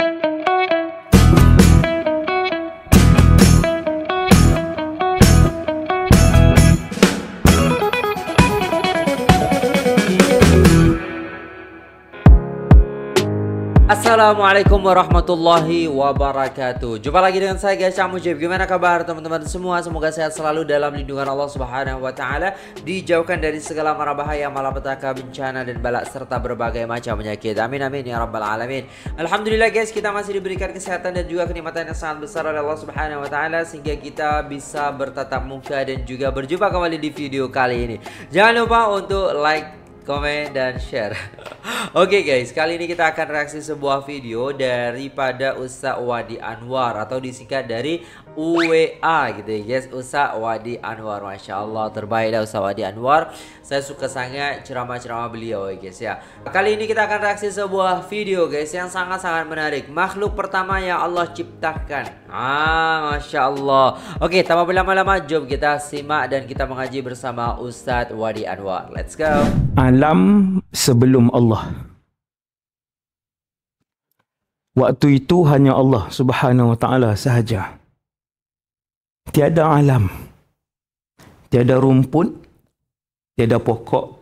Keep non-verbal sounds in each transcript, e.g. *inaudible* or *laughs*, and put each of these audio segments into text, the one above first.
Thank you. Assalamualaikum warahmatullahi wabarakatuh. Jumpa lagi dengan saya guys, Cak Mujib. Gimana kabar teman-teman semua? Semoga sehat selalu dalam lindungan Allah Subhanahu wa taala, dijauhkan dari segala mara bahaya, malapetaka, bencana dan balak serta berbagai macam penyakit. Amin amin ya rabbal alamin. Alhamdulillah guys, kita masih diberikan kesehatan dan juga kenikmatan yang sangat besar oleh Allah Subhanahu wa taala sehingga kita bisa bertatap muka dan juga berjumpa kembali di video kali ini. Jangan lupa untuk like komen dan share. *laughs* Oke okay guys, kali ini kita akan reaksi sebuah video daripada Ustaz Wadi Anwar atau disingkat dari UWA e gitu guys. Ustaz Wadi Anwar Masya Allah terbaik lah Ustaz Wadi Anwar Saya suka sangat ceramah-ceramah beliau guys ya Kali ini kita akan reaksi sebuah video guys yang sangat-sangat menarik Makhluk pertama yang Allah ciptakan Ah, ha, Masya Allah Oke okay, tanpa berlama-lama jom kita simak dan kita mengaji bersama Ustaz Wadi Anwar Let's go Alam sebelum Allah Waktu itu hanya Allah subhanahu wa ta'ala sahaja tiada alam, tiada rumput, tiada pokok,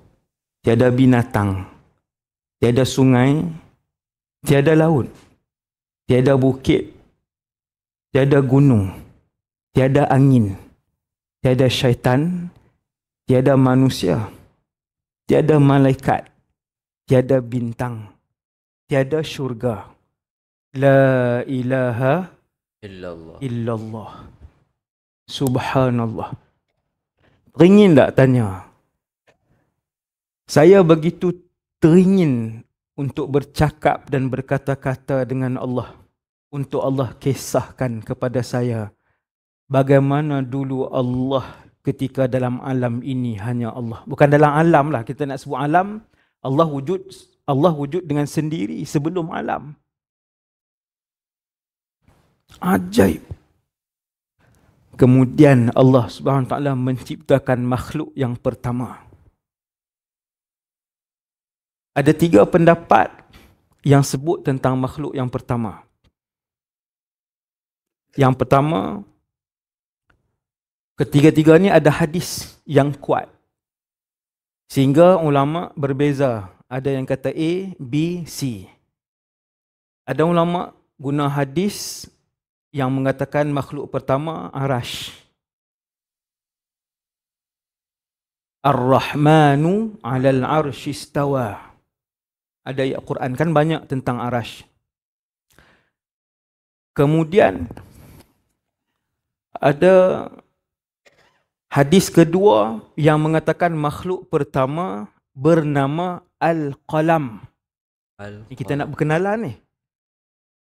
tiada binatang, tiada sungai, tiada laut, tiada bukit, tiada gunung, tiada angin, tiada syaitan, tiada manusia, tiada malaikat, tiada bintang, tiada syurga. La ilaha illallah. illallah. Subhanallah. Teringin tak tanya? Saya begitu teringin untuk bercakap dan berkata-kata dengan Allah. Untuk Allah kisahkan kepada saya. Bagaimana dulu Allah ketika dalam alam ini hanya Allah. Bukan dalam alam lah. Kita nak sebut alam. Allah wujud Allah wujud dengan sendiri sebelum alam. Ajaib. Kemudian Allah Subhanahu Wa Taala menciptakan makhluk yang pertama. Ada tiga pendapat yang sebut tentang makhluk yang pertama. Yang pertama, ketiga-tiga ni ada hadis yang kuat. Sehingga ulama berbeza. Ada yang kata A, B, C. Ada ulama guna hadis yang mengatakan makhluk pertama arash. Ar-Rahmanu alal arshistawa. Ada ayat Quran kan banyak tentang arash. Kemudian ada hadis kedua yang mengatakan makhluk pertama bernama Al-Qalam. al kita nak berkenalan ni.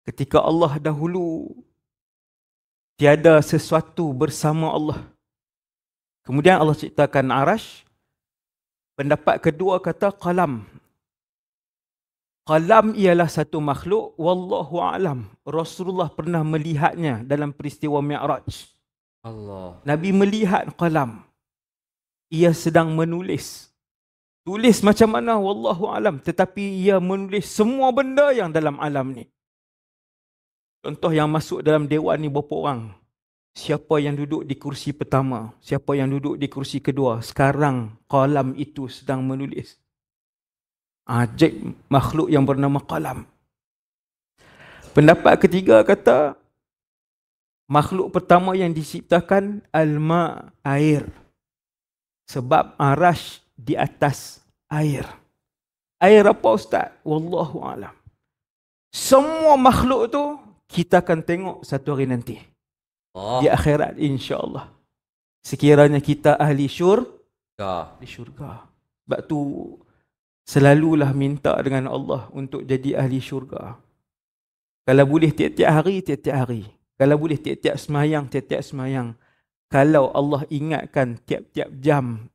Ketika Allah dahulu tiada sesuatu bersama Allah. Kemudian Allah ciptakan arash. Pendapat kedua kata qalam. Qalam ialah satu makhluk. Wallahu alam. Rasulullah pernah melihatnya dalam peristiwa Mi'raj. Allah. Nabi melihat qalam. Ia sedang menulis. Tulis macam mana? Wallahu alam. Tetapi ia menulis semua benda yang dalam alam ni. Contoh yang masuk dalam dewan ni berapa orang? Siapa yang duduk di kursi pertama? Siapa yang duduk di kursi kedua? Sekarang kolam itu sedang menulis. Ajaib ah, makhluk yang bernama kolam. Pendapat ketiga kata, makhluk pertama yang diciptakan alma air. Sebab arash di atas air. Air apa Ustaz? Wallahu alam. Semua makhluk tu kita akan tengok satu hari nanti. Oh. Di akhirat insya-Allah. Sekiranya kita ahli syurga. Di syurga. Sebab tu selalulah minta dengan Allah untuk jadi ahli syurga. Kalau boleh tiap-tiap hari, tiap-tiap hari. Kalau boleh tiap-tiap semayang, tiap-tiap semayang. Kalau Allah ingatkan tiap-tiap jam,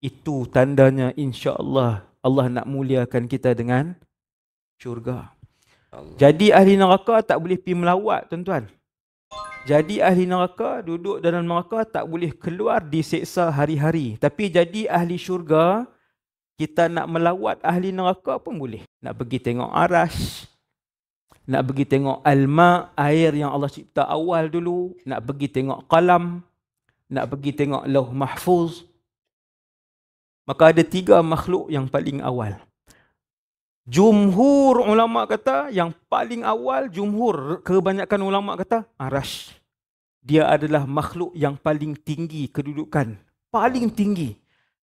itu tandanya insya Allah Allah nak muliakan kita dengan syurga. Jadi ahli neraka tak boleh pergi melawat tuan-tuan. Jadi ahli neraka duduk dalam neraka tak boleh keluar disiksa hari-hari. Tapi jadi ahli syurga, kita nak melawat ahli neraka pun boleh. Nak pergi tengok arash. Nak pergi tengok alma, air yang Allah cipta awal dulu. Nak pergi tengok kalam. Nak pergi tengok lauh mahfuz. Maka ada tiga makhluk yang paling awal. Jumhur ulama kata yang paling awal jumhur kebanyakan ulama kata arash. Ah, Dia adalah makhluk yang paling tinggi kedudukan. Paling tinggi.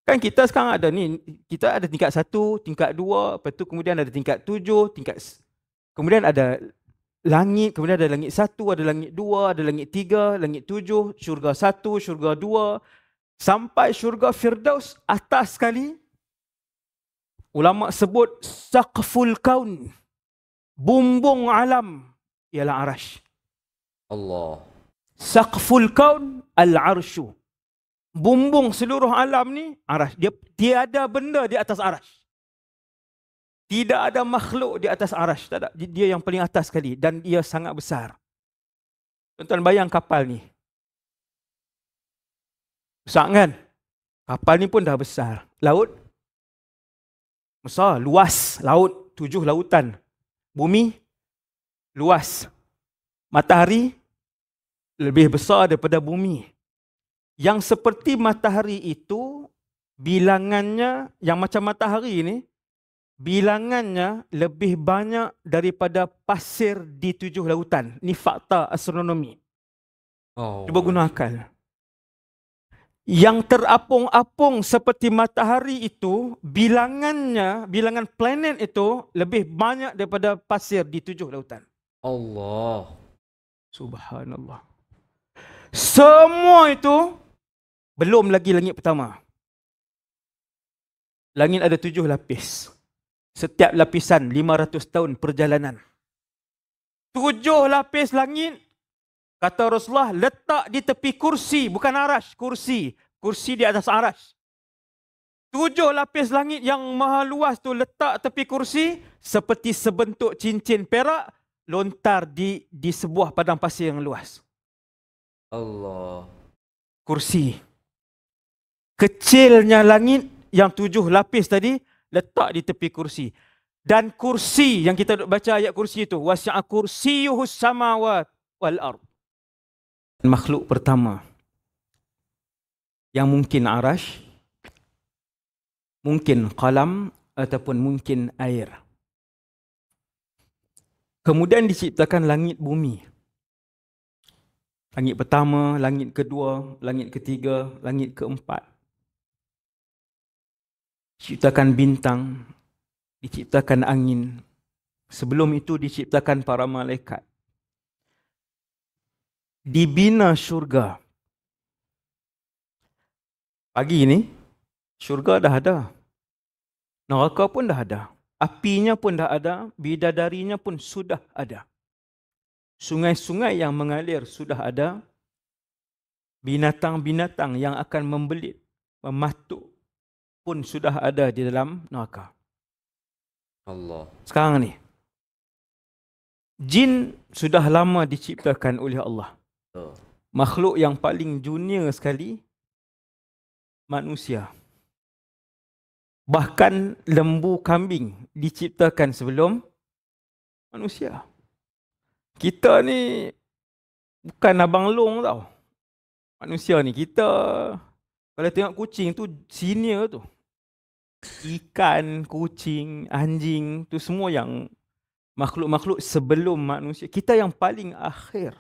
Kan kita sekarang ada ni, kita ada tingkat satu, tingkat dua, lepas kemudian ada tingkat tujuh, tingkat kemudian ada langit, kemudian ada langit satu, ada langit dua, ada langit tiga, langit tujuh, syurga satu, syurga dua, sampai syurga Firdaus atas sekali, Ulama sebut saqful kaun. Bumbung alam ialah arash. Allah. Saqful kaun al-arshu. Bumbung seluruh alam ni arash. Dia tiada benda di atas arash. Tidak ada makhluk di atas arash. Tak ada. Dia yang paling atas sekali. Dan dia sangat besar. Tuan-tuan bayang kapal ni. Besar kan? Kapal ni pun dah besar. Laut besar, luas, laut, tujuh lautan. Bumi, luas. Matahari, lebih besar daripada bumi. Yang seperti matahari itu, bilangannya, yang macam matahari ini, bilangannya lebih banyak daripada pasir di tujuh lautan. Ini fakta astronomi. Oh. Cuba guna akal yang terapung-apung seperti matahari itu bilangannya bilangan planet itu lebih banyak daripada pasir di tujuh lautan Allah subhanallah semua itu belum lagi langit pertama langit ada tujuh lapis setiap lapisan 500 tahun perjalanan tujuh lapis langit Kata Rasulullah, letak di tepi kursi, bukan arash, kursi. Kursi di atas arash. Tujuh lapis langit yang maha luas tu letak tepi kursi seperti sebentuk cincin perak lontar di di sebuah padang pasir yang luas. Allah. Kursi. Kecilnya langit yang tujuh lapis tadi letak di tepi kursi. Dan kursi yang kita baca ayat kursi itu. kursi yuhus samawat wal ardu makhluk pertama yang mungkin arash, mungkin kalam ataupun mungkin air. Kemudian diciptakan langit bumi. Langit pertama, langit kedua, langit ketiga, langit keempat. Diciptakan bintang, diciptakan angin. Sebelum itu diciptakan para malaikat dibina syurga. Pagi ini, syurga dah ada. Neraka pun dah ada. Apinya pun dah ada. Bidadarinya pun sudah ada. Sungai-sungai yang mengalir sudah ada. Binatang-binatang yang akan membelit, mematuk pun sudah ada di dalam neraka. Allah. Sekarang ni, jin sudah lama diciptakan oleh Allah. Makhluk yang paling junior sekali manusia. Bahkan lembu kambing diciptakan sebelum manusia. Kita ni bukan abang long tau. Manusia ni kita kalau tengok kucing tu senior tu. Ikan, kucing, anjing tu semua yang makhluk-makhluk sebelum manusia. Kita yang paling akhir.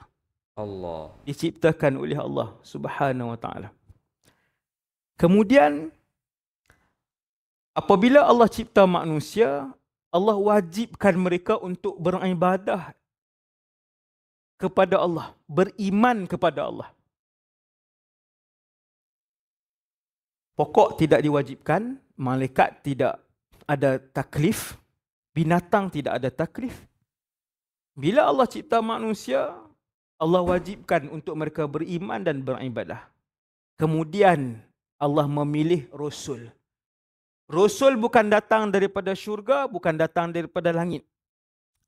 Allah. Diciptakan oleh Allah Subhanahu Wa Taala. Kemudian apabila Allah cipta manusia, Allah wajibkan mereka untuk beribadah kepada Allah, beriman kepada Allah. Pokok tidak diwajibkan, malaikat tidak ada taklif, binatang tidak ada taklif. Bila Allah cipta manusia, Allah wajibkan untuk mereka beriman dan beribadah. Kemudian Allah memilih Rasul. Rasul bukan datang daripada syurga, bukan datang daripada langit.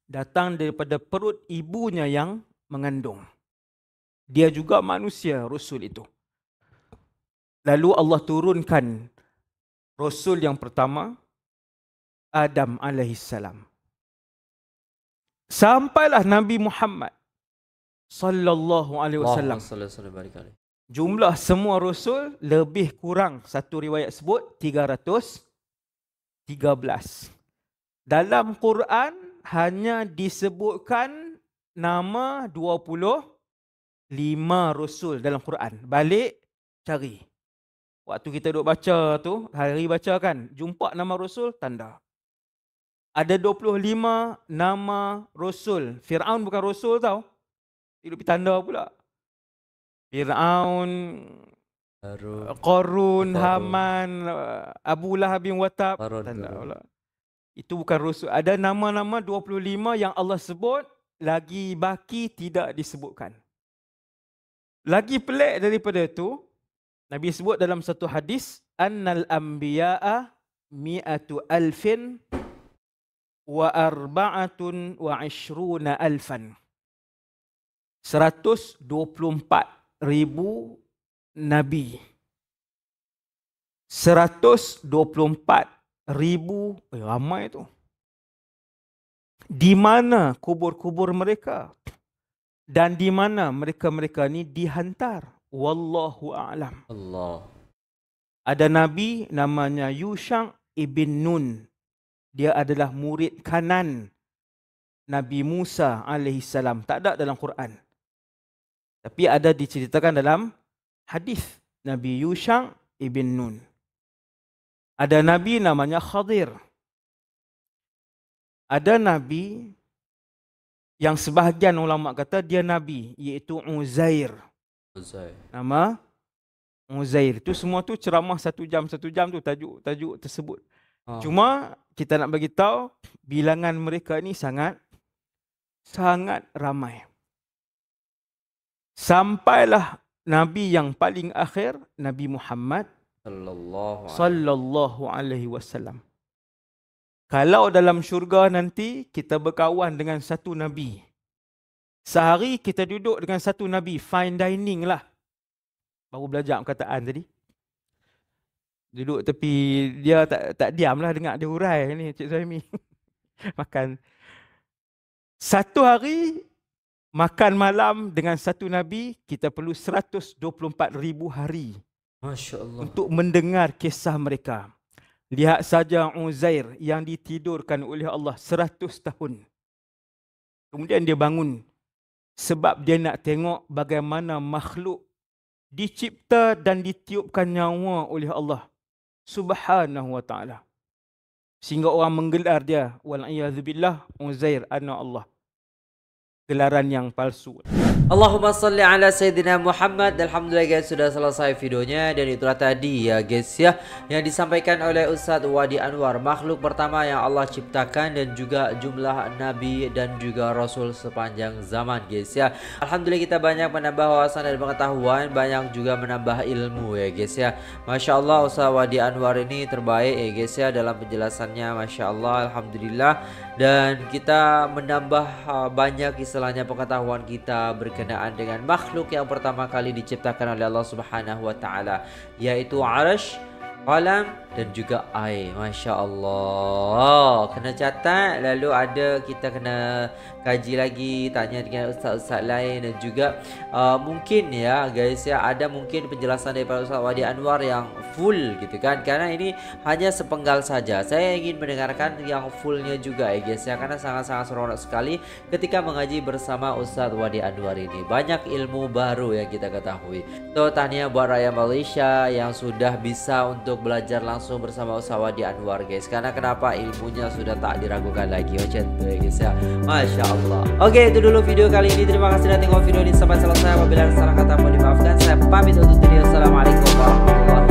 Datang daripada perut ibunya yang mengandung. Dia juga manusia, Rasul itu. Lalu Allah turunkan Rasul yang pertama, Adam alaihissalam. Sampailah Nabi Muhammad sallallahu alaihi wasallam. Jumlah semua rasul lebih kurang satu riwayat sebut 313. Dalam Quran hanya disebutkan nama 25 rasul dalam Quran. Balik cari. Waktu kita duk baca tu, hari baca kan, jumpa nama rasul tanda. Ada 25 nama rasul. Firaun bukan rasul tau. Tidak lupi tanda pula. Fir'aun, eh, Qarun, Haman, eh, Abu Lahab bin Watab. Harun, tanda Harun. pula. Itu bukan rusuk. Ada nama-nama 25 yang Allah sebut, lagi baki tidak disebutkan. Lagi pelik daripada itu, Nabi sebut dalam satu hadis, Annal anbiya'a mi'atu alfin wa arba'atun wa ishruna alfan. 124 ribu Nabi. 124 ribu, eh, ramai tu. Di mana kubur-kubur mereka? Dan di mana mereka-mereka ni dihantar? Wallahu a'lam. Allah. Ada Nabi namanya Yushang Ibn Nun. Dia adalah murid kanan Nabi Musa salam. Tak ada dalam Quran. Tapi ada diceritakan dalam hadis Nabi Yushang ibn Nun. Ada Nabi namanya Khadir. Ada Nabi yang sebahagian ulama kata dia Nabi iaitu Uzair. Uzair. Nama Uzair. Itu semua tu ceramah satu jam satu jam tu tajuk tajuk tersebut. Ha. Cuma kita nak bagi tahu bilangan mereka ni sangat sangat ramai. Hmm sampailah nabi yang paling akhir nabi Muhammad sallallahu sallallahu alaihi wasallam kalau dalam syurga nanti kita berkawan dengan satu nabi sehari kita duduk dengan satu nabi fine dining lah baru belajar perkataan tadi duduk tepi dia tak tak diamlah dengar dia urai ni cik Zaimi *laughs* makan satu hari makan malam dengan satu nabi kita perlu 124000 hari masyaallah untuk mendengar kisah mereka lihat saja Uzair yang ditidurkan oleh Allah 100 tahun kemudian dia bangun sebab dia nak tengok bagaimana makhluk dicipta dan ditiupkan nyawa oleh Allah subhanahu wa taala sehingga orang menggelar dia wal iazubillah Uzair anak Allah gelaran yang palsu. Allahumma salli ala Sayyidina Muhammad Alhamdulillah guys sudah selesai videonya Dan itulah tadi ya guys ya Yang disampaikan oleh Ustaz Wadi Anwar Makhluk pertama yang Allah ciptakan Dan juga jumlah Nabi dan juga Rasul sepanjang zaman guys ya Alhamdulillah kita banyak menambah wawasan dan pengetahuan Banyak juga menambah ilmu ya guys ya Masya Allah Ustaz Wadi Anwar ini terbaik ya guys ya Dalam penjelasannya Masya Allah Alhamdulillah Dan kita menambah uh, banyak istilahnya pengetahuan kita berkata berkenaan dengan makhluk yang pertama kali diciptakan oleh Allah Subhanahu wa taala iaitu arasy Alam dan juga air Masya Allah Kena catat Lalu ada kita kena kaji lagi Tanya dengan ustaz-ustaz lain Dan juga uh, mungkin ya guys ya Ada mungkin penjelasan daripada Ustaz Wadi Anwar Yang full gitu kan karena ini hanya sepenggal saja saya ingin mendengarkan yang fullnya juga ya guys ya karena sangat-sangat seronok sekali ketika mengaji bersama Ustadz Wadi Anwar ini banyak ilmu baru yang kita ketahui so tanya buat rakyat Malaysia yang sudah bisa untuk belajar langsung bersama Ustadz Wadi Anwar guys karena kenapa ilmunya sudah tak diragukan lagi oke oh, ya guys ya Masya Allah oke itu dulu video kali ini terima kasih sudah tengok video ini sampai selesai apabila ada salah kata mohon dimaafkan saya pamit untuk video Assalamualaikum warahmatullahi